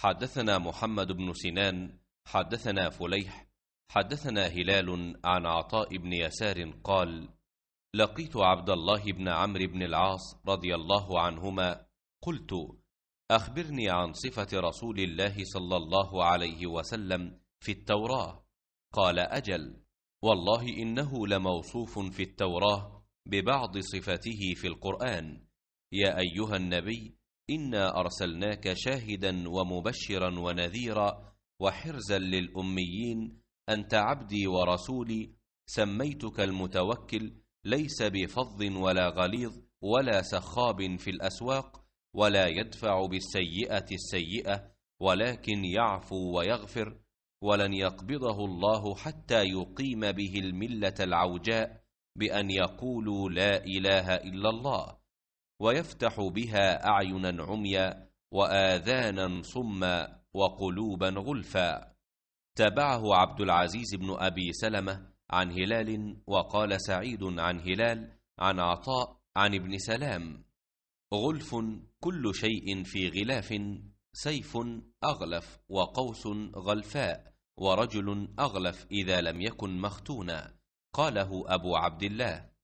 حدثنا محمد بن سنان حدثنا فليح حدثنا هلال عن عطاء بن يسار قال لقيت عبد الله بن عمرو بن العاص رضي الله عنهما قلت أخبرني عن صفة رسول الله صلى الله عليه وسلم في التوراة قال أجل والله إنه لموصوف في التوراة ببعض صفته في القرآن يا أيها النبي إنا أرسلناك شاهدا ومبشرا ونذيرا وحرزا للأميين أنت عبدي ورسولي سميتك المتوكل ليس بفظ ولا غليظ ولا سخاب في الأسواق ولا يدفع بالسيئة السيئة ولكن يعفو ويغفر ولن يقبضه الله حتى يقيم به الملة العوجاء بأن يقولوا لا إله إلا الله ويفتح بها أعينا عميا وآذانا صما وقلوبا غلفا تابعه عبد العزيز بن أبي سلمة عن هلال وقال سعيد عن هلال عن عطاء عن ابن سلام غلف كل شيء في غلاف سيف أغلف وقوس غلفاء ورجل أغلف إذا لم يكن مختونا قاله أبو عبد الله